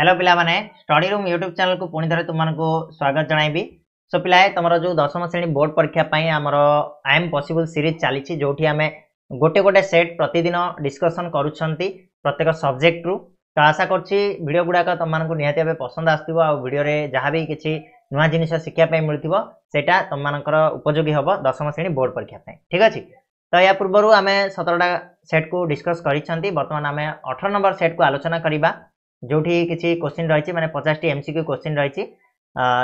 hello ପିଲାମାନେ study room YouTube ଚ୍ୟାନେଲକୁ ପୁଣି ଥରେ ତୁମମାନଙ୍କୁ ସ୍ୱାଗତ ଜଣାଇବି ସୋ ପିଲାଏ ତୁମର ଯେଉଁ ଦଶମ ଶ୍ରେଣୀ ବୋର୍ଡ଼ ପରୀକ୍ଷା ପାଇଁ ଆମର ଆଇ ଏମ୍ ପସିବୁଲ୍ ସିରିଜ୍ ଚାଲିଛି ଯେଉଁଠି ଆମେ ଗୋଟେ ଗୋଟେ ସେଟ୍ ପ୍ରତିଦିନ ଡିସ୍କସନ୍ କରୁଛନ୍ତି ପ୍ରତ୍ୟେକ ସବଜେକ୍ଟରୁ ତ ଆଶା କରୁଛି ଭିଡ଼ିଓ ଗୁଡ଼ାକ ତୁମମାନଙ୍କୁ ନିହାତି ଭାବେ ପସନ୍ଦ ଆସୁଥିବ ଆଉ ଭିଡ଼ିଓରେ ଯାହା ବି କିଛି ନୂଆ ଜିନିଷ ଶିଖିବା ପାଇଁ ମିଳୁଥିବ ସେଇଟା ତୁମମାନଙ୍କର ଉପଯୋଗୀ ହେବ ଦଶମ ଶ୍ରେଣୀ ବୋର୍ଡ଼ ପରୀକ୍ଷା ପାଇଁ ଠିକ୍ ଅଛି ତ ଏହା ପୂର୍ବରୁ ଆମେ ସତରଟା ସେଟ୍କୁ ଡିସ୍କସ୍ କରିଛନ୍ତି ବର୍ତ୍ତମାନ ଆମେ ଅଠର ନମ୍ବର ସେଟ୍କୁ ଆଲୋଚନା କରିବା ଯେଉଁଠି କିଛି କୋଶ୍ଚିନ୍ ରହିଛି ମାନେ ପଚାଶଟି ଏମ୍ସିକ୍ୟୁ କୋଶ୍ଚିନ୍ ରହିଛି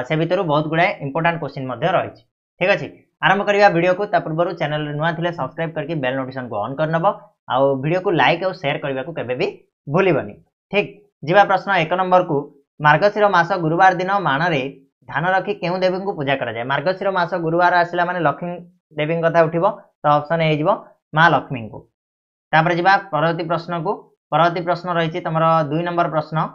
ସେ ଭିତରୁ ବହୁତ ଗୁଡ଼ାଏ ଇମ୍ପୋର୍ଟାଣ୍ଟ କୋଶ୍ଚିନ୍ ମଧ୍ୟ ରହିଛି ଠିକ୍ ଅଛି ଆରମ୍ଭ କରିବା ଭିଡ଼ିଓକୁ ତା ପୂର୍ବରୁ ଚ୍ୟାନେଲ୍ରେ ନୂଆ ଥିଲେ ସବସ୍କ୍ରାଇବ୍ କରିକି ବେଲ୍ ନୋଟିଫିକେସନ୍କୁ ଅନ୍ କରିନେବ ଆଉ ଭିଡ଼ିଓକୁ ଲାଇକ୍ ଆଉ ସେୟାର କରିବାକୁ କେବେ ବି ଭୁଲିବନି ଠିକ୍ ଯିବା ପ୍ରଶ୍ନ ଏକ ନମ୍ବରକୁ ମାର୍ଗଶିର ମାସ ଗୁରୁବାର ଦିନ ମାଣରେ ଧାନ ରଖି କେଉଁ ଦେବୀଙ୍କୁ ପୂଜା କରାଯାଏ ମାର୍ଗଶିର ମାସ ଗୁରୁବାର ଆସିଲା ମାନେ ଲକ୍ଷ୍ମୀ ଦେବୀଙ୍କ କଥା ଉଠିବ ତ ଅପସନ୍ ହେଇଯିବ ମା ଲକ୍ଷ୍ମୀଙ୍କୁ ତାପରେ ଯିବା ପରବର୍ତ୍ତୀ ପ୍ରଶ୍ନକୁ ପରବର୍ତ୍ତୀ ପ୍ରଶ୍ନ ରହିଛି ତୁମର ଦୁଇ ନମ୍ବର ପ୍ରଶ୍ନ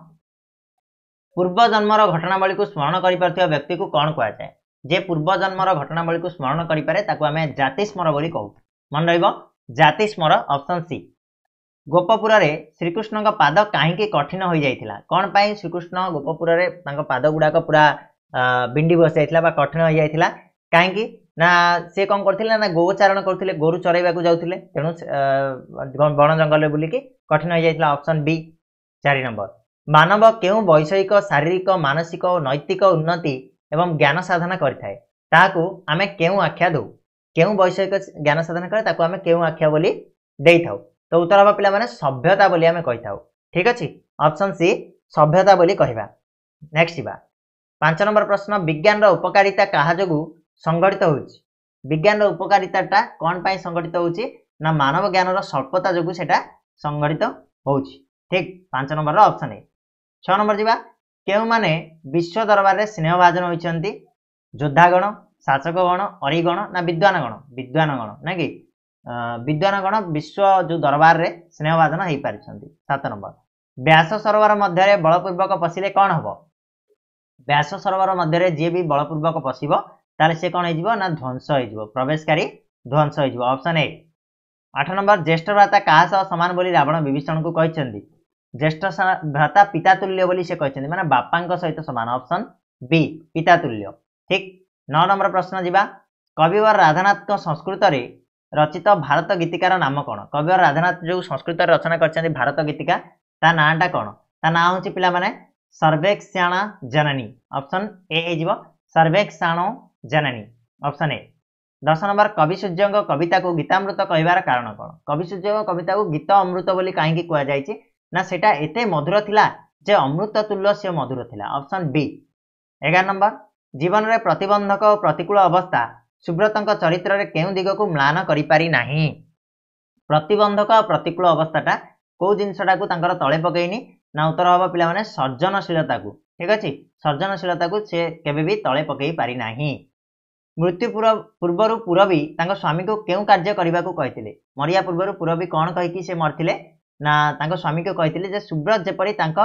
ପୂର୍ବ ଜନ୍ମର ଘଟଣାବଳୀକୁ ସ୍ମରଣ କରିପାରୁଥିବା ବ୍ୟକ୍ତିକୁ କ'ଣ କୁହାଯାଏ ଯେ ପୂର୍ବ ଜନ୍ମର ଘଟଣାବଳୀକୁ ସ୍ମରଣ କରିପାରେ ତାକୁ ଆମେ ଜାତିସ୍ମର ବୋଲି କହୁ ମନେ ରହିବ ଜାତିସ୍ମର ଅପସନ୍ ସି ଗୋପପୁରରେ ଶ୍ରୀକୃଷ୍ଣଙ୍କ ପାଦ କାହିଁକି କଠିନ ହୋଇଯାଇଥିଲା କ'ଣ ପାଇଁ ଶ୍ରୀକୃଷ୍ଣ ଗୋପପୁରରେ ତାଙ୍କ ପାଦ ଗୁଡ଼ାକ ପୁରା ବିଣ୍ଡି ବସିଯାଇଥିଲା ବା କଠିନ ହୋଇଯାଇଥିଲା କାହିଁକି ନା ସେ କ'ଣ କରୁଥିଲେ ନା ଗୋଚାରଣ କରୁଥିଲେ ଗୋରୁ ଚରାଇବାକୁ ଯାଉଥିଲେ ତେଣୁ ବଣ ଜଙ୍ଗଲରେ ବୁଲିକି କଠିନ ହୋଇଯାଇଥିଲା ଅପସନ୍ ବି ଚାରି ନମ୍ବର ମାନବ କେଉଁ ବୈଷୟିକ ଶାରୀରିକ ମାନସିକ ଓ ନୈତିକ ଉନ୍ନତି ଏବଂ ଜ୍ଞାନ ସାଧନା କରିଥାଏ ତାହାକୁ ଆମେ କେଉଁ ଆଖ୍ୟା ଦେଉ କେଉଁ ବୈଷୟିକ ଜ୍ଞାନ ସାଧନା କରେ ତାକୁ ଆମେ କେଉଁ ଆଖ୍ୟା ବୋଲି ଦେଇଥାଉ ତ ଉତ୍ତର ହେବ ପିଲାମାନେ ସଭ୍ୟତା ବୋଲି ଆମେ କହିଥାଉ ଠିକ ଅଛି ଅପସନ୍ ସି ସଭ୍ୟତା ବୋଲି କହିବା ନେକ୍ସଟ ଯିବା ପାଞ୍ଚ ନମ୍ବର ପ୍ରଶ୍ନ ବିଜ୍ଞାନର ଉପକାରିତା କାହା ଯୋଗୁଁ ସଂଗଠିତ ହେଉଛି ବିଜ୍ଞାନର ଉପକାରିତାଟା କ'ଣ ପାଇଁ ସଂଗଠିତ ହେଉଛି ନା ମାନବ ଜ୍ଞାନର ସ୍ୱଳ୍ପତା ଯୋଗୁଁ ସେଇଟା ସଂଗଠିତ ହେଉଛି ଠିକ୍ ପାଞ୍ଚ ନମ୍ବରର ଅପସନ୍ ଏ ଛଅ ନମ୍ବର ଯିବା କେଉଁମାନେ ବିଶ୍ୱ ଦରବାରରେ ସ୍ନେହ ଭାଜନ ହୋଇଛନ୍ତି ଯୋଦ୍ଧାଗଣ ଶାସକଗଣ ଅରିଗଣ ନା ବିଦ୍ୱାନଗଣ ବିଦ୍ୱାନଗଣ ନା କି ବିଦ୍ୱାନଗଣ ବିଶ୍ୱ ଯେଉଁ ଦରବାରରେ ସ୍ନେହ ଭାଜନ ହୋଇପାରିଛନ୍ତି ସାତ ନମ୍ବର ବ୍ୟାସ ସରୋବର ମଧ୍ୟରେ ବଳପୂର୍ବକ ପଶିଲେ କ'ଣ ହେବ ବ୍ୟାସ ସରୋବର ମଧ୍ୟରେ ଯିଏ ବି ବଳପୂର୍ବକ ପଶିବ তাহলে সে কଣ ହେଇଯିବ না ধ্বংস ହେଇଯିବ প্রবেশকারী ধ্বংস ହେଇଯିବ অপশন এ আঠ নম্বর জ্যেষ্ঠ ভ্রাতা কাহা সহ সমান বলে রাবণ বিভীষণଙ୍କୁ କହିଛନ୍ତି জ্যেষ্ঠ ভ্রাতা পিতাতুল্য বলে সে କହିଛନ୍ତି মানে বাপাঙ্ক সহিত সমান অপশন বি পিতাতুল্য ঠিক নয় নম্বর প্রশ্ন যা কবিবর রাধানাথ সংস্কৃতরে রচিত ভারত গীতিকার নাম কোণ কবিবর রাধানাথ যে সংস্কৃতরে রচনা করছেন ভারত গীতিকা তা নাটা কোণ তা না হচ্ছে পিলা মানে সর্বেক্ষাণা জননী অপশন এ হয়ে ସର୍ବେକ୍ଷାଣ ଜେନାନୀ ଅପସନ୍ ଏ ଦଶ ନମ୍ବର କବି ସୂର୍ଯ୍ୟଙ୍କ କବିତାକୁ ଗୀତାମୃତ କହିବାର କାରଣ କ'ଣ କବି ସୂର୍ଯ୍ୟଙ୍କ କବିତାକୁ ଗୀତ ଅମୃତ ବୋଲି କାହିଁକି କୁହାଯାଇଛି ନା ସେଇଟା ଏତେ ମଧୁର ଥିଲା ଯେ ଅମୃତ ତୁଲ୍ୟ ସେ ମଧୁର ଥିଲା ଅପସନ୍ ବି ଏଗାର ନମ୍ବର ଜୀବନରେ ପ୍ରତିବନ୍ଧକ ଓ ପ୍ରତିକୂଳ ଅବସ୍ଥା ସୁବ୍ରତଙ୍କ ଚରିତ୍ରରେ କେଉଁ ଦିଗକୁ ମ୍ଲାନ କରିପାରି ନାହିଁ ପ୍ରତିବନ୍ଧକ ଆଉ ପ୍ରତିକୂଳ ଅବସ୍ଥାଟା କେଉଁ ଜିନିଷଟାକୁ ତାଙ୍କର ତଳେ ପକେଇନି ନା ଉତ୍ତର ହେବ ପିଲାମାନେ ସର୍ଜନଶୀଳତାକୁ ଠିକ ଅଛି ସର୍ଜନଶୀଳତାକୁ ସେ କେବେ ବି ତଳେ ପକାଇ ପାରିନାହିଁ ମୃତ୍ୟୁ ପୂର୍ବରୁ ପୂରବୀ ତାଙ୍କ ସ୍ୱାମୀଙ୍କୁ କେଉଁ କାର୍ଯ୍ୟ କରିବାକୁ କହିଥିଲେ ମରିବା ପୂର୍ବରୁ ପୂରବୀ କ'ଣ କହିକି ସେ ମରିଥିଲେ ନା ତାଙ୍କ ସ୍ୱାମୀଙ୍କୁ କହିଥିଲେ ଯେ ସୁବ୍ରତ ଯେପରି ତାଙ୍କ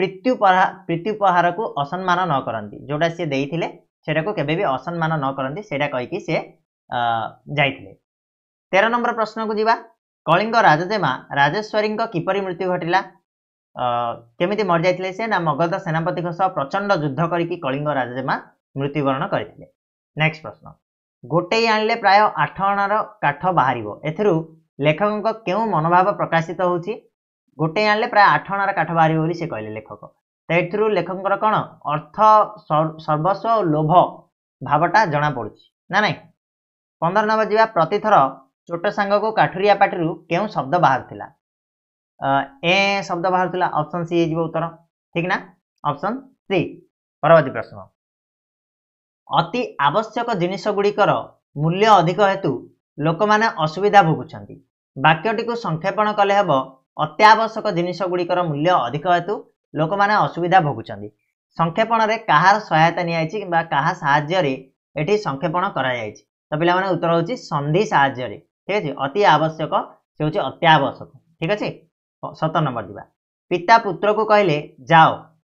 ପ୍ରୀତ୍ୟୁପହା ପ୍ରୀତ୍ୟୁପହାରକୁ ଅସମ୍ମାନ ନ କରନ୍ତି ଯେଉଁଟା ସିଏ ଦେଇଥିଲେ ସେଇଟାକୁ କେବେ ବି ଅସମ୍ମାନ ନ କରନ୍ତି ସେଇଟା କହିକି ସେ ଯାଇଥିଲେ ତେର ନମ୍ବର ପ୍ରଶ୍ନକୁ ଯିବା କଳିଙ୍ଗ ରାଜଜେମା ରାଜେଶ୍ୱରୀଙ୍କ କିପରି ମୃତ୍ୟୁ ଘଟିଲା କେମିତି ମରିଯାଇଥିଲେ ସେ ନା ମଗଧ ସେନାପତିଙ୍କ ସହ ପ୍ରଚଣ୍ଡ ଯୁଦ୍ଧ କରିକି କଳିଙ୍ଗ ରାଜେମା ମୃତ୍ୟୁବରଣ କରିଥିଲେ ନେକ୍ସଟ ପ୍ରଶ୍ନ ଗୋଟେଇ ଆଣିଲେ ପ୍ରାୟ ଆଠ ଅଣାର କାଠ ବାହାରିବ ଏଥିରୁ ଲେଖକଙ୍କ କେଉଁ ମନୋଭାବ ପ୍ରକାଶିତ ହେଉଛି ଗୋଟେଇ ଆଣିଲେ ପ୍ରାୟ ଆଠ ଅଣାର କାଠ ବାହାରିବ ବୋଲି ସେ କହିଲେ ଲେଖକ ତ ଏଥିରୁ ଲେଖକଙ୍କର କ'ଣ ଅର୍ଥ ସର୍ବସ୍ୱ ଓ ଲୋଭ ଭାବଟା ଜଣାପଡ଼ୁଛି ନା ନାହିଁ ପନ୍ଦର ନମ୍ବର ଯିବା ପ୍ରତିଥର ଛୋଟ ସାଙ୍ଗକୁ କାଠୁରିଆ ପାଟିରୁ କେଉଁ ଶବ୍ଦ ବାହାରୁଥିଲା ए शब्द बाहर अप्सन सी हो उत्तर ठीक ना अप्सन सी परवर्त प्रश्न अति आवश्यक जिनस गुड़िकर मूल्य अधिक हेतु लोक मैंने असुविधा भोगुं वाक्यटी संक्षेपण कले हम अत्यावश्यक जिनस गुड़िकर मूल्य अधिक हेतु लोक मैंने असुविधा भोगुं संक्षेपण में कह सहायता निटी संक्षेपण कर तो पे उत्तर हो संधि साहय ठीक अति आवश्यक से हूँ अत्यावश्यक ठीक अच्छे ସତ ନମ୍ବର ଯିବା ପିତା ପୁତ୍ରକୁ କହିଲେ ଯାଅ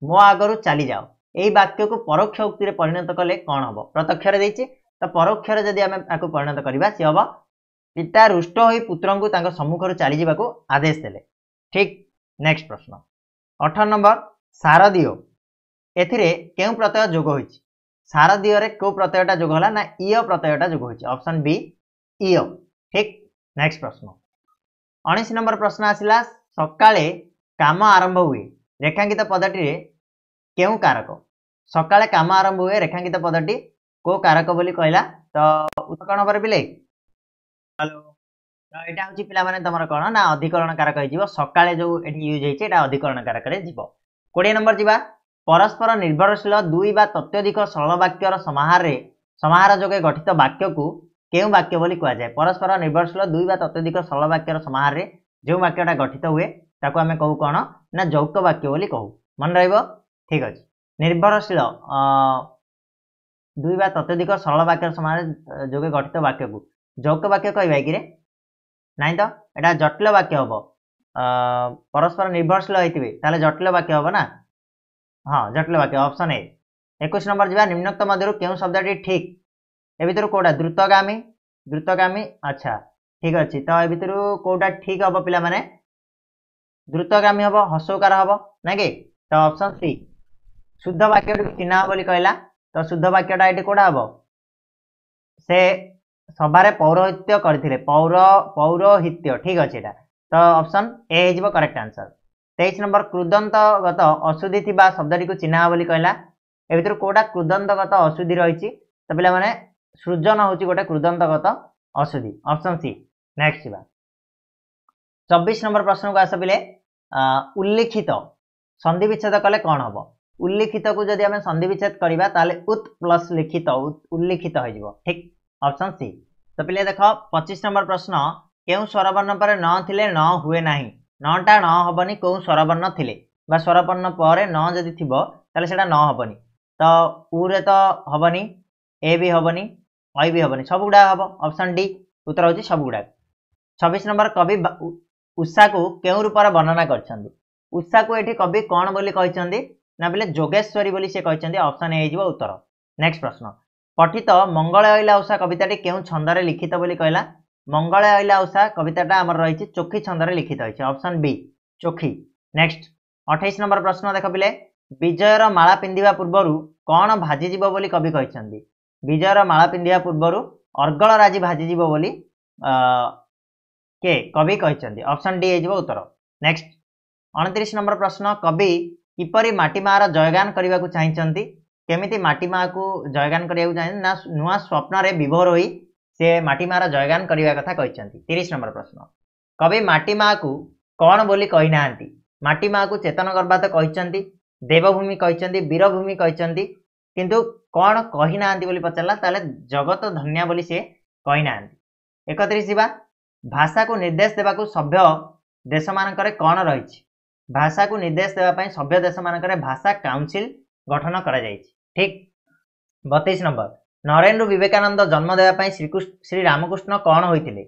ମୋ ଆଗରୁ ଚାଲିଯାଅ ଏହି ବାକ୍ୟକୁ ପରୋକ୍ଷ ଉକ୍ତିରେ ପରିଣତ କଲେ କ'ଣ ହେବ ପ୍ରତ୍ୟକ୍ଷରେ ଦେଇଛି ତ ପରୋକ୍ଷରେ ଯଦି ଆମେ ତାକୁ ପରିଣତ କରିବା ସେ ହେବ ପିତା ରୁଷ୍ଟ ହୋଇ ପୁତ୍ରଙ୍କୁ ତାଙ୍କ ସମ୍ମୁଖରୁ ଚାଲିଯିବାକୁ ଆଦେଶ ଦେଲେ ଠିକ୍ ନେକ୍ସଟ ପ୍ରଶ୍ନ ଅଠର ନମ୍ବର ଶାରଦୀୟ ଏଥିରେ କେଉଁ ପ୍ରତ୍ୟୟ ଯୋଗ ହୋଇଛି ଶାରଦୀୟରେ କେଉଁ ପ୍ରତ୍ୟୟଟା ଯୋଗ ହେଲା ନା ଇଅ ପ୍ରତ୍ୟୟଟା ଯୋଗ ହୋଇଛି ଅପସନ୍ ବି ଇଅ ଠିକ୍ ନେକ୍ସଟ ପ୍ରଶ୍ନ ଉଣେଇଶ ନମ୍ବର ପ୍ରଶ୍ନ ଆସିଲା ସକାଳେ କାମ ଆରମ୍ଭ ହୁଏ ରେଖାଙ୍କିତ ପଦଟିରେ କେଉଁ କାରକ ସକାଳେ କାମ ଆରମ୍ଭ ହୁଏ ରେଖାଙ୍କିତ ପଦଟି କେଉଁ କାରକ ବୋଲି କହିଲା ତ ଉତ୍ତର କ'ଣ ହବ ପିଲେ ହ୍ୟାଲୋ ତ ଏଇଟା ହେଉଛି ପିଲାମାନେ ତମର କ'ଣ ନା ଅଧିକରଣ କାରକ ହେଇଯିବ ସକାଳେ ଯୋଉ ଏଠି ୟୁଜ୍ ହେଇଛି ଏଇଟା ଅଧିକରଣ କାରକରେ ଯିବ କୋଡ଼ିଏ ନମ୍ବର ଯିବା ପରସ୍ପର ନିର୍ଭରଶୀଳ ଦୁଇ ବା ତତ୍ୟଧିକ ସରଳ ବାକ୍ୟର ସମାହାରରେ ସମାହାର ଯୋଗେ ଗଠିତ ବାକ୍ୟକୁ କେଉଁ ବାକ୍ୟ ବୋଲି କୁହାଯାଏ ପରସ୍ପର ନିର୍ଭରଶୀଳ ଦୁଇ ବା ତତ୍ୟଧିକ ସରଳ ବାକ୍ୟର ସମାହାରରେ ଯେଉଁ ବାକ୍ୟଟା ଗଠିତ ହୁଏ ତାକୁ ଆମେ କହୁ କ'ଣ ନା ଯୌକ ବାକ୍ୟ ବୋଲି କହୁ ମନେ ରହିବ ଠିକ୍ ଅଛି ନିର୍ଭରଶୀଳ ଦୁଇ ବା ତତ୍ୟଧିକ ସରଳ ବାକ୍ୟର ସମାନ ଯୋଗେ ଗଠିତ ବାକ୍ୟକୁ ଯୌକ ବାକ୍ୟ କହିବା କିରେ ନାଇଁ ତ ଏଇଟା ଜଟିଳ ବାକ୍ୟ ହେବ ପରସ୍ପର ନିର୍ଭରଶୀଳ ହେଇଥିବେ ତାହେଲେ ଜଟିଳ ବାକ୍ୟ ହେବ ନା ହଁ ଜଟିଳ ବାକ୍ୟ ଅପସନ୍ ଏ ଏକୋଇଶ ନମ୍ବର ଯିବା ନିମ୍ନକ୍ତ ମଧ୍ୟରୁ କେଉଁ ଶବ୍ଦଟି ଠିକ୍ ଏ ଭିତରୁ କେଉଁଟା ଦ୍ରୁତଗାମୀ ଦ୍ରୁତଗାମୀ ଆଚ୍ଛା ଠିକ ଅଛି ତ ଏ ଭିତରୁ କୋଉଟା ଠିକ ହବ ପିଲାମାନେ ଦ୍ରୁତଗାମୀ ହବ ହସଉକାର ହବ ନା କି ତ ଅପସନ ସି ଶୁଦ୍ଧ ବାକ୍ୟଟିକୁ ଚିହ୍ନା ବୋଲି କହିଲା ତ ଶୁଦ୍ଧ ବାକ୍ୟଟା ଏଠି କୋଉଟା ହବ ସେ ସଭାରେ ପୌରହିତ୍ୟ କରିଥିଲେ ପୌର ପୌରହିତ୍ୟ ଠିକ ଅଛି ଏଇଟା ତ ଅପସନ ଏ ହେଇଯିବ କରେକ୍ଟ ଆନ୍ସର ତେଇଶ ନମ୍ବର କୃଦନ୍ତଗତ ଅଶୁଦ୍ଧି ଥିବା ଶବ୍ଦଟିକୁ ଚିହ୍ନା ବୋଲି କହିଲା ଏ ଭିତରୁ କୋଉଟା କୃଦନ୍ତଗତ ଅଶୁଦ୍ଧି ରହିଛି ତ ପିଲାମାନେ ସୃଜନ ହେଉଛି ଗୋଟେ କୃଦନ୍ତଗତ ଅଶୁଦ୍ଧି ଅପସନ ସି नेक्स्ट जी चबीश नंबर प्रश्न को आस पे उल्लेखित संधि विच्छेद कले कौन हम उल्लेखित कुछ आम संधि विच्छेद करवा उत् प्लस लिखित उल्लेखित हो ठीक ऑप्शन सी तो पे देख पचिश नंबर प्रश्न क्यों स्वरवर्ण पर न थिले न हुए ना नटा न हेनी कौ स्वरवर्ण थी स्वरवर्ण पर न जदि थी से न हेनी तो उरे तो हेनी ए भी हेनी ऐ भी हेनी सबुगुड़ा हम ऑप्शन डी उत्तर हो सबुगुड़ा ଛବିଶ ନମ୍ବର କବି ଉଷାକୁ କେଉଁ ରୂପରେ ବର୍ଣ୍ଣନା କରିଛନ୍ତି ଉଷାକୁ ଏଠି କବି କ'ଣ ବୋଲି କହିଛନ୍ତି ନା ବୋଲେ ଯୋଗେଶ୍ୱରୀ ବୋଲି ସେ କହିଛନ୍ତି ଅପସନ୍ ହେଇଯିବ ଉତ୍ତର ନେକ୍ସଟ ପ୍ରଶ୍ନ ପଠିତ ମଙ୍ଗଳ ଅଇଲା ଉଷା କବିତାଟି କେଉଁ ଛନ୍ଦରେ ଲିଖିତ ବୋଲି କହିଲା ମଙ୍ଗଳ ଅଇଲା ଉଷା କବିତାଟା ଆମର ରହିଛି ଚୋଖି ଛନ୍ଦରେ ଲିଖିତ ହୋଇଛି ଅପସନ୍ ବି ଚୋଖି ନେକ୍ସଟ ଅଠେଇଶ ନମ୍ବର ପ୍ରଶ୍ନ ଦେଖ ପିଲେ ବିଜୟର ମାଳା ପିନ୍ଧିବା ପୂର୍ବରୁ କ'ଣ ଭାଜିଯିବ ବୋଲି କବି କହିଛନ୍ତି ବିଜୟର ମାଳା ପିନ୍ଧିବା ପୂର୍ବରୁ ଅର୍ଗଳ ରାଜି ଭାଜିଯିବ ବୋଲି କିଏ କବି କହିଛନ୍ତି ଅପସନ୍ ଡି ହେଇଯିବ ଉତ୍ତର ନେକ୍ସଟ ଅଣତିରିଶ ନମ୍ବର ପ୍ରଶ୍ନ କବି କିପରି ମାଟି ମାଆର ଜୟଗାନ କରିବାକୁ ଚାହିଁଛନ୍ତି କେମିତି ମାଟି ମାଆକୁ ଜୟଗାନ କରିବାକୁ ଚାହିଁଛନ୍ତି ନା ନୂଆ ସ୍ୱପ୍ନରେ ବିଭୋର ହୋଇ ସେ ମାଟି ମାଆର ଜୟଗାନ କରିବା କଥା କହିଛନ୍ତି ତିରିଶ ନମ୍ବର ପ୍ରଶ୍ନ କବି ମାଟି ମାଆକୁ କ'ଣ ବୋଲି କହିନାହାନ୍ତି ମାଟି ମାଆକୁ ଚେତନ ଗର୍ଭାତ କହିଛନ୍ତି ଦେବଭୂମି କହିଛନ୍ତି ବୀରଭୂମି କହିଛନ୍ତି କିନ୍ତୁ କ'ଣ କହିନାହାନ୍ତି ବୋଲି ପଚାରିଲା ତାହେଲେ ଜଗତ ଧନ୍ୟା ବୋଲି ସେ କହିନାହାନ୍ତି ଏକତିରିଶ ଯିବା ଭାଷାକୁ ନିର୍ଦ୍ଦେଶ ଦେବାକୁ ସଭ୍ୟ ଦେଶମାନଙ୍କରେ କ'ଣ ରହିଛି ଭାଷାକୁ ନିର୍ଦ୍ଦେଶ ଦେବା ପାଇଁ ସଭ୍ୟ ଦେଶମାନଙ୍କରେ ଭାଷା କାଉନସିଲ୍ ଗଠନ କରାଯାଇଛି ଠିକ୍ ବତିଶ ନମ୍ବର ନରେନ୍ରୁ ବିବେକାନନ୍ଦ ଜନ୍ମ ଦେବା ପାଇଁ ଶ୍ରୀକୃଷ୍ଣ ଶ୍ରୀ ରାମକୃଷ୍ଣ କ'ଣ ହୋଇଥିଲେ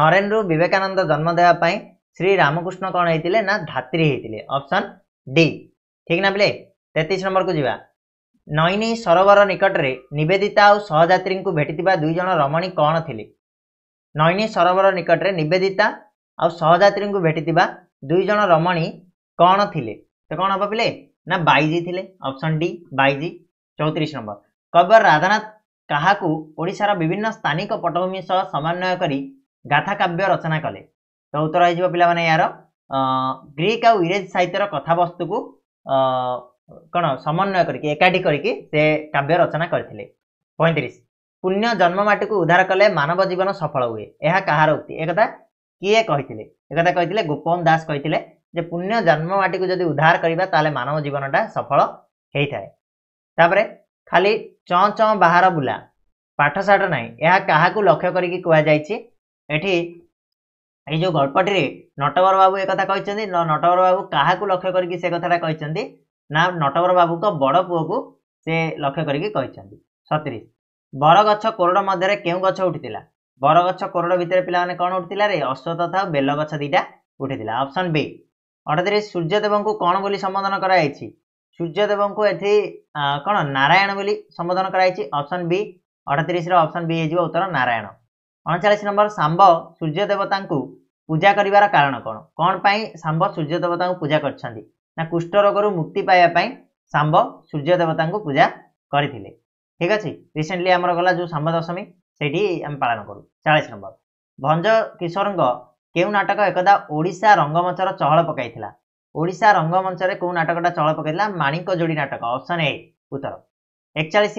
ନରେନ୍ରୁ ବିବେକାନନ୍ଦ ଜନ୍ମ ଦେବା ପାଇଁ ଶ୍ରୀ ରାମକୃଷ୍ଣ କ'ଣ ହେଇଥିଲେ ନା ଧାତ୍ରୀ ହେଇଥିଲେ ଅପସନ୍ ଡି ଠିକ୍ ନା ପିଲେ ତେତିଶ ନମ୍ବରକୁ ଯିବା ନଇନି ସରୋବର ନିକଟରେ ନିବେଦିତା ଆଉ ସହଯାତ୍ରୀଙ୍କୁ ଭେଟିଥିବା ଦୁଇ ଜଣ ରମଣୀ କ'ଣ ଥିଲେ ନୈନୀ ସରୋବର ନିକଟରେ ନିବେଦିତା ଆଉ ସହଯାତ୍ରୀଙ୍କୁ ଭେଟିଥିବା ଦୁଇ ଜଣ ରମଣୀ କ'ଣ ଥିଲେ ସେ କ'ଣ ହବ ପିଲେ ନା ବାଇଜି ଥିଲେ ଅପସନ୍ ଡି ବାଇଜି ଚଉତିରିଶ ନମ୍ବର କବର ରାଧାନାଥ କାହାକୁ ଓଡ଼ିଶାର ବିଭିନ୍ନ ସ୍ଥାନିକ ପଟଭୂମି ସହ ସମନ୍ୱୟ କରି ଗାଥା କାବ୍ୟ ରଚନା କଲେ ତ ଉତ୍ତର ହେଇଯିବ ପିଲାମାନେ ଏହାର ଗ୍ରୀକ୍ ଆଉ ଇଂରେଜ ସାହିତ୍ୟର କଥାବସ୍ତୁକୁ କ'ଣ ସମନ୍ୱୟ କରିକି ଏକାଠି କରିକି ସେ କାବ୍ୟ ରଚନା କରିଥିଲେ ପଇଁତିରିଶ ପୁଣ୍ୟ ଜନ୍ମ ମାଟିକୁ ଉଦ୍ଧାର କଲେ ମାନବ ଜୀବନ ସଫଳ ହୁଏ ଏହା କାହାର ଉକ୍ତି ଏକଥା କିଏ କହିଥିଲେ ଏକଥା କହିଥିଲେ ଗୋପମ ଦାସ କହିଥିଲେ ଯେ ପୁଣ୍ୟ ଜନ୍ମ ମାଟିକୁ ଯଦି ଉଦ୍ଧାର କରିବା ତାହେଲେ ମାନବ ଜୀବନଟା ସଫଳ ହେଇଥାଏ ତାପରେ ଖାଲି ଚ ଚ ବାହାର ବୁଲା ପାଠଶାଠ ନାହିଁ ଏହା କାହାକୁ ଲକ୍ଷ୍ୟ କରିକି କୁହାଯାଇଛି ଏଠି ଏଇ ଯେଉଁ ଗଳ୍ପଟିରେ ନଟବର ବାବୁ ଏ କଥା କହିଛନ୍ତି ନଟବର ବାବୁ କାହାକୁ ଲକ୍ଷ୍ୟ କରିକି ସେ କଥାଟା କହିଛନ୍ତି ନା ନଟବର ବାବୁଙ୍କ ବଡ଼ ପୁଅକୁ ସେ ଲକ୍ଷ୍ୟ କରିକି କହିଛନ୍ତି ସତିରିଶ ବରଗଛ କୋରଡ଼ ମଧ୍ୟରେ କେଉଁ ଗଛ ଉଠିଥିଲା ବରଗଛ କୋରଡ଼ ଭିତରେ ପିଲାମାନେ କ'ଣ ଉଠିଥିଲା ରେ ଅଶ୍ୱ ତଥା ବେଲ ଗଛ ଦୁଇଟା ଉଠିଥିଲା ଅପସନ୍ ବି ଅଠତିରିଶ ସୂର୍ଯ୍ୟଦେବଙ୍କୁ କ'ଣ ବୋଲି ସମ୍ବୋଧନ କରାଯାଇଛି ସୂର୍ଯ୍ୟଦେବଙ୍କୁ ଏଠି କ'ଣ ନାରାୟଣ ବୋଲି ସମ୍ବୋଧନ କରାଯାଇଛି ଅପସନ୍ ବି ଅଠତିରିଶର ଅପସନ୍ ବି ହେଇଯିବ ଉତ୍ତର ନାରାୟଣ ଅଣଚାଳିଶ ନମ୍ବର ଶାମ୍ବ ସୂର୍ଯ୍ୟ ଦେବତାଙ୍କୁ ପୂଜା କରିବାର କାରଣ କ'ଣ କ'ଣ ପାଇଁ ଶାମ୍ବ ସୂର୍ଯ୍ୟ ଦେବତାଙ୍କୁ ପୂଜା କରିଛନ୍ତି ନା କୁଷ୍ଠ ରୋଗରୁ ମୁକ୍ତି ପାଇବା ପାଇଁ ଶାମ୍ବ ସୂର୍ଯ୍ୟ ଦେବତାଙ୍କୁ ପୂଜା କରିଥିଲେ ଠିକ ଅଛି ରିସେଣ୍ଟଲି ଆମର ଗଲା ଯୋଉ ସାମ୍ବ ଦଶମୀ ସେଇଠି ଆମେ ପାଳନ କରୁ ଚାଳିଶ ନମ୍ବର ଭଞ୍ଜ କିଶୋରଙ୍କ କେଉଁ ନାଟକ ଏକଦା ଓଡ଼ିଶା ରଙ୍ଗମଞ୍ଚର ଚହଳ ପକାଇଥିଲା ଓଡ଼ିଶା ରଙ୍ଗମଞ୍ଚରେ କେଉଁ ନାଟକଟା ଚହଳ ପକାଇଥିଲା ମାଣିଙ୍କ ଯୋଡ଼ି ନାଟକ ଅପସନ୍ ଏ ଉତ୍ତର ଏକଚାଳିଶ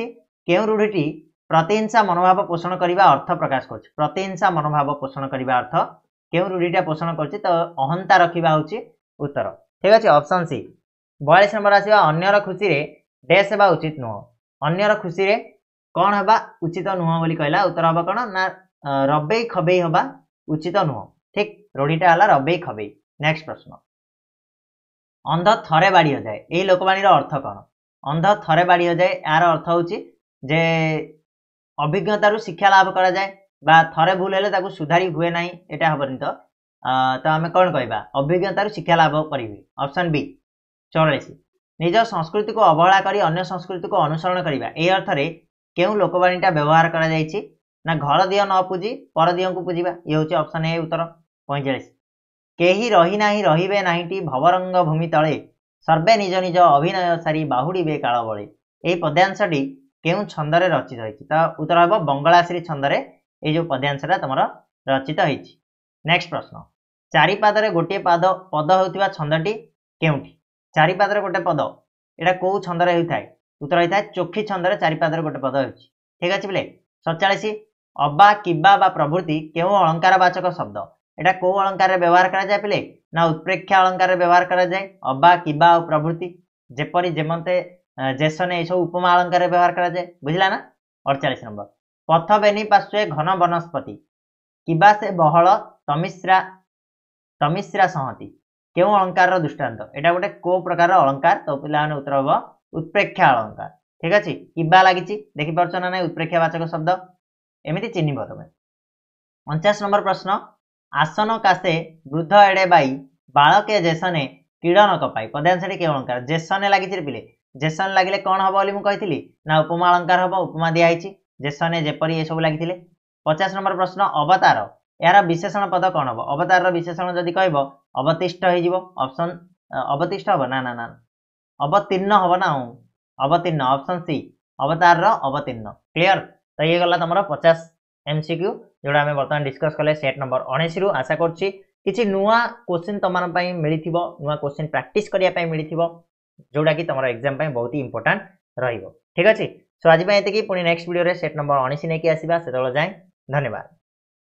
କେଉଁ ରୂଢ଼ିଟି ପ୍ରତିହିଂସା ମନୋଭାବ ପୋଷଣ କରିବା ଅର୍ଥ ପ୍ରକାଶ କରୁଛି ପ୍ରତିହିଂସା ମନୋଭାବ ପୋଷଣ କରିବା ଅର୍ଥ କେଉଁ ରୂଢ଼ିଟା ପୋଷଣ କରୁଛି ତ ଅହନ୍ତା ରଖିବା ହେଉଛି ଉତ୍ତର ଠିକ ଅଛି ଅପସନ୍ ସି ବୟାଳିଶ ନମ୍ବର ଆସିବା ଅନ୍ୟର ଖୁସିରେ ଡ୍ରେସ୍ ହେବା ଉଚିତ ନୁହଁ ଅନ୍ୟର ଖୁସିରେ କ'ଣ ହେବା ଉଚିତ ନୁହଁ ବୋଲି କହିଲା ଉତ୍ତର ହବ କ'ଣ ନା ରବେଇ ଖବେଇ ହେବା ଉଚିତ ନୁହଁ ଠିକ ରୂଢ଼ିଟା ହେଲା ରବେଇ ଖବେଇ ନେକ୍ସଟ ପ୍ରଶ୍ନ ଅନ୍ଧ ଥରେ ବାଡ଼ି ହୋଇଯାଏ ଏହି ଲୋକବାଣୀର ଅର୍ଥ କ'ଣ ଅନ୍ଧ ଥରେ ବାଡ଼ି ହୋଇଯାଏ ଏହାର ଅର୍ଥ ହଉଛି ଯେ ଅଭିଜ୍ଞତାରୁ ଶିକ୍ଷା ଲାଭ କରାଯାଏ ବା ଥରେ ଭୁଲ ହେଲେ ତାକୁ ସୁଧାରି ହୁଏ ନାହିଁ ଏଇଟା ହେବନି ତ ତ ଆମେ କ'ଣ କହିବା ଅଭିଜ୍ଞତାରୁ ଶିକ୍ଷା ଲାଭ କରିବି ଅପସନ୍ ବି ଚଳେଇଛି ନିଜ ସଂସ୍କୃତିକୁ ଅବହେଳା କରି ଅନ୍ୟ ସଂସ୍କୃତିକୁ ଅନୁସରଣ କରିବା ଏହି ଅର୍ଥରେ କେଉଁ ଲୋକବାଣୀଟା ବ୍ୟବହାର କରାଯାଇଛି ନା ଘର ଦିଅ ନ ପୂଜି ପର ଦିଅଙ୍କୁ ପୂଜିବା ଇଏ ହେଉଛି ଅପସନ୍ ଏ ଉତ୍ତର ପଇଁଚାଳିଶ କେହି ରହି ନାହିଁ ରହିବେ ନାହିଁଟି ଭବରଙ୍ଗ ଭୂମି ତଳେ ସର୍ବେ ନିଜ ନିଜ ଅଭିନୟ ସାରି ବାହୁଡ଼ିବେ କାଳବଳେ ଏହି ପଦ୍ୟାଂଶଟି କେଉଁ ଛନ୍ଦରେ ରଚିତ ହୋଇଛି ତ ଉତ୍ତର ହେବ ବଙ୍ଗଳାଶ୍ରୀ ଛନ୍ଦରେ ଏଇ ଯେଉଁ ପଦ୍ୟାଂଶଟା ତୁମର ରଚିତ ହୋଇଛି ନେକ୍ସଟ ପ୍ରଶ୍ନ ଚାରିପାଦରେ ଗୋଟିଏ ପାଦ ପଦ ହେଉଥିବା ଛନ୍ଦଟି କେଉଁଠି ଚାରିପାଦର ଗୋଟେ ପଦ ଏଇଟା କେଉଁ ଛନ୍ଦରେ ହେଇଥାଏ ଉତ୍ତର ହେଇଥାଏ ଚୋଖି ଛନ୍ଦରେ ଚାରିପାଦର ଗୋଟେ ପଦ ହେଉଛି ଠିକ ଅଛି ବୋଲେ ସତଚାଳିଶ ଅବା କିବା ବା ପ୍ରଭୃତି କେଉଁ ଅଳଙ୍କାର ବାଚକ ଶବ୍ଦ ଏଇଟା କେଉଁ ଅଳଙ୍କାରରେ ବ୍ୟବହାର କରାଯାଏ ବୋଲେ ନା ଉତ୍ପ୍ରେକ୍ଷା ଅଳଙ୍କାରରେ ବ୍ୟବହାର କରାଯାଏ ଅବା କିବା ଆଉ ପ୍ରଭୃତି ଯେପରି ଯେମନ୍ତେ ଜେସନେ ଏସବୁ ଉପମା ଅଳଙ୍କାରରେ ବ୍ୟବହାର କରାଯାଏ ବୁଝିଲା ନା ଅଠଚାଳିଶ ନମ୍ବର ପଥ ବେନି ପାର୍ଶ୍ୱେ ଘନ ବନସ୍ପତି କିବା ସେ ବହଳ ତମିଶ୍ରା ତମିଶ୍ରା ସହତି କେଉଁ ଅଳଙ୍କାରର ଦୃଷ୍ଟାନ୍ତ ଏଇଟା ଗୋଟେ କୋଉ ପ୍ରକାରର ଅଳଙ୍କାର ତ ପିଲାମାନେ ଉତ୍ତର ହବ ଉତ୍ପ୍ରେକ୍ଷା ଅଳଙ୍କାର ଠିକ ଅଛି ଇବା ଲାଗିଛି ଦେଖିପାରୁଛ ନା ନାହିଁ ଉତ୍ପ୍ରେକ୍ଷାବାଚକ ଶବ୍ଦ ଏମିତି ଚିହ୍ନିବ ତମେ ଅଣଚାଶ ନମ୍ବର ପ୍ରଶ୍ନ ଆସନ କାଶେ ବୃଦ୍ଧ ଏଡ଼େ ବାଇ ବାଳକେ ଜେସନେ କିଡ଼ନ କପାଇ ପଦ୍ୟାଂଶଟି କେଉଁ ଅଳଙ୍କାର ଜେସନେ ଲାଗିଛି ପିଲେ ଜେସନ ଲାଗିଲେ କ'ଣ ହବ ବୋଲି ମୁଁ କହିଥିଲି ନା ଉପମା ଅଳଙ୍କାର ହବ ଉପମା ଦିଆହେଇଛି ଜେସନେ ଯେପରି ଏସବୁ ଲାଗିଥିଲେ ପଚାଶ ନମ୍ବର ପ୍ରଶ୍ନ ଅବତାର ଏହାର ବିଶେଷଣ ପଦ କ'ଣ ହେବ ଅବତାରର ବିଶେଷଣ ଯଦି କହିବ ଅବତିଷ୍ଠ ହେଇଯିବ ଅପସନ୍ ଅବତିଷ୍ଠ ହେବ ନା ନା ନା ଅବତୀର୍ଣ୍ଣ ହେବ ନା ହଁ ଅବତୀର୍ଣ୍ଣ ଅପସନ୍ ସି ଅବତାରର ଅବତୀର୍ଣ୍ଣ କ୍ଲିଅର ତ ଇଏ ଗଲା ତୁମର ପଚାଶ ଏମ୍ସିକ୍ୟୁ ଯେଉଁଟା ଆମେ ବର୍ତ୍ତମାନ ଡିସ୍କସ୍ କଲେ ସେଟ୍ ନମ୍ବର ଉଣେଇଶରୁ ଆଶା କରୁଛି କିଛି ନୂଆ କୋଶ୍ଚିନ୍ ତୁମମାନଙ୍କ ପାଇଁ ମିଳିଥିବ ନୂଆ କୋଶ୍ଚିନ୍ ପ୍ରାକ୍ଟିସ୍ କରିବା ପାଇଁ ମିଳିଥିବ ଯେଉଁଟାକି ତୁମର ଏକ୍ଜାମ୍ ପାଇଁ ବହୁତ ଇମ୍ପୋର୍ଟାଣ୍ଟ ରହିବ ଠିକ୍ ଅଛି ସୋ ଆଜି ପାଇଁ ଏତିକି ପୁଣି ନେକ୍ସଟ ଭିଡ଼ିଓରେ ସେଟ୍ ନମ୍ବର ଉଣେଇଶ ନେଇକି ଆସିବା ସେତେବେଳେ ଯାଏଁ ଧନ୍ୟବାଦ